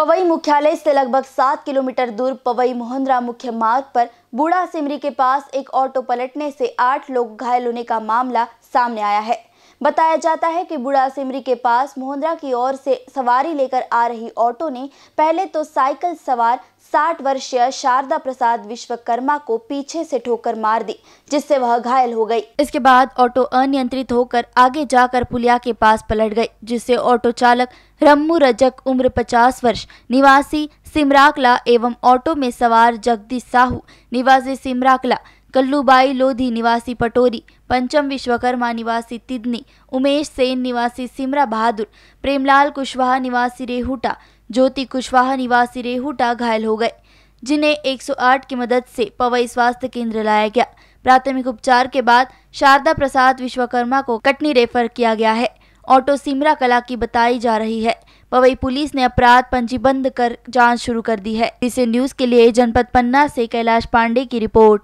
पवई मुख्यालय से लगभग सात किलोमीटर दूर पवई मोहंद्रा मुख्य मार्ग पर बूढ़ा सिमरी के पास एक ऑटो पलटने से आठ लोग घायल होने का मामला सामने आया है बताया जाता है कि बुढ़ा सिमरी के पास मोहंद्रा की ओर से सवारी लेकर आ रही ऑटो ने पहले तो साइकिल सवार साठ वर्षीय शारदा प्रसाद विश्वकर्मा को पीछे से ठोकर मार दी जिससे वह घायल हो गई इसके बाद ऑटो अनियंत्रित होकर आगे जाकर पुलिया के पास पलट गई जिससे ऑटो चालक रम्मू रजक उम्र 50 वर्ष निवासी सिमराकला एवं ऑटो में सवार जगदीश साहू निवासी सिमराकला कल्लूबाई लोधी निवासी पटोरी पंचम विश्वकर्मा निवासी तिदनी उमेश सेन निवासी सिमरा बहादुर प्रेमलाल कुशवाहा निवासी रेहूटा ज्योति कुशवाहा निवासी रेहूटा घायल हो गए जिन्हें 108 की मदद से पवई स्वास्थ्य केंद्र लाया गया प्राथमिक उपचार के बाद शारदा प्रसाद विश्वकर्मा को कटनी रेफर किया गया है ऑटो सिमरा कला की बताई जा रही है पवई पुलिस ने अपराध पंजीबंद कर जांच शुरू कर दी है इसे न्यूज के लिए जनपद पन्ना से कैलाश पांडे की रिपोर्ट